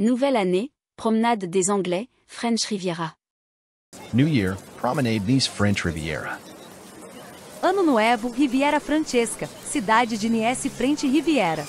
Nouvelle année, promenade des Anglais, French Riviera. New Year, promenade Nice French Riviera. Ano Novo, Riviera Francesca, cidade de Nice Frente Riviera.